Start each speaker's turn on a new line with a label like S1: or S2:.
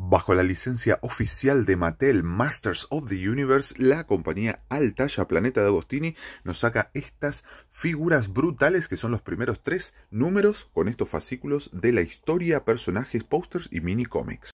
S1: Bajo la licencia oficial de Mattel Masters of the Universe, la compañía Altaya Planeta de Agostini nos saca estas figuras brutales que son los primeros tres números con estos fascículos de la historia, personajes, posters y mini cómics.